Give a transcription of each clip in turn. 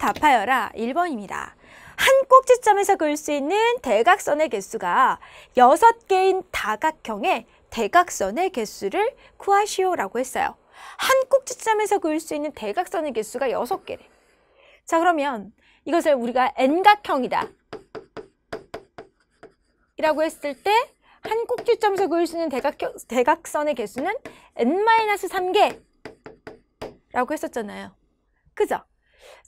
답하여라 1번입니다. 한 꼭지점에서 그을 수 있는 대각선의 개수가 6개인 다각형의 대각선의 개수를 구하시오라고 했어요. 한 꼭지점에서 그을 수 있는 대각선의 개수가 6개래. 자 그러면 이것을 우리가 N각형이다. 이라고 했을 때 한 꼭지점에서 그을 수 있는 대각형, 대각선의 개수는 N-3개 라고 했었잖아요. 그죠?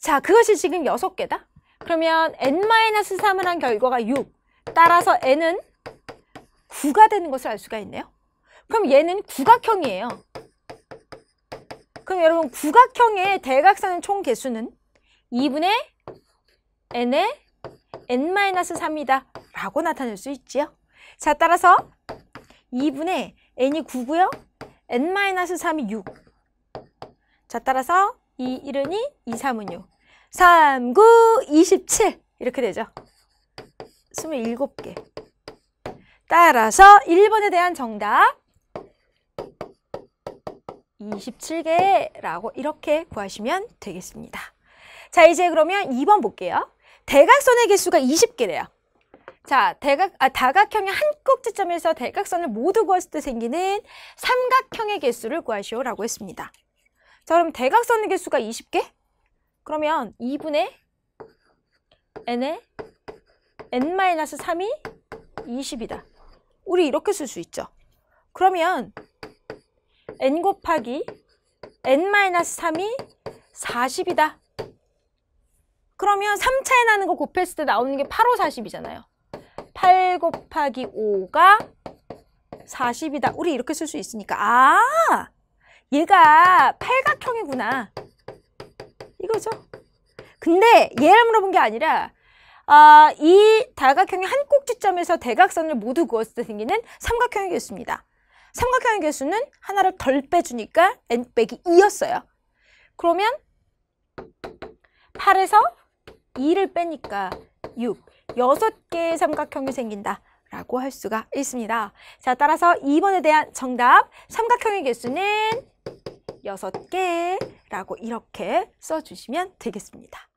자, 그것이 지금 6개다? 그러면 n-3을 한 결과가 6. 따라서 n은 9가 되는 것을 알 수가 있네요. 그럼 얘는 구각형이에요. 그럼 여러분 구각형의 대각선 총 개수는 2분의 n의 n-3이다 라고 나타낼 수 있지요. 자 따라서 2분의 n이 9고요. n-3이 6. 자 따라서 2, 1은 2, 2, 3은 6. 3, 9, 27 이렇게 되죠. 27개. 따라서 1번에 대한 정답 27개라고 이렇게 구하시면 되겠습니다. 자, 이제 그러면 2번 볼게요. 대각선의 개수가 20개래요. 자, 대각, 아, 다각형의 한 꼭지점에서 대각선을 모두 구했을 때 생기는 삼각형의 개수를 구하시오라고 했습니다. 자 그럼 대각선의 개수가 20개? 그러면 2분의 n 의 n-3이 20이다. 우리 이렇게 쓸 수 있죠. 그러면 n 곱하기 n-3이 40이다. 그러면 3차에 나는 거 곱했을 때 나오는 게 8, 5, 40이잖아요. 8 곱하기 5가 40이다. 우리 이렇게 쓸 수 있으니까 아! 얘가 팔각형이구나. 이거죠. 근데 얘를 물어본 게 아니라 아, 이 다각형의 한 꼭지점에서 대각선을 모두 그었을 때 생기는 삼각형의 개수입니다. 삼각형의 개수는 하나를 덜 빼주니까 n 빼기 2였어요. 그러면 8에서 2를 빼니까 6, 6개의 삼각형이 생긴다. 라고 할 수가 있습니다. 자, 따라서 2번에 대한 정답, 삼각형의 개수는 6 개라고 이렇게 써주시면 되겠습니다.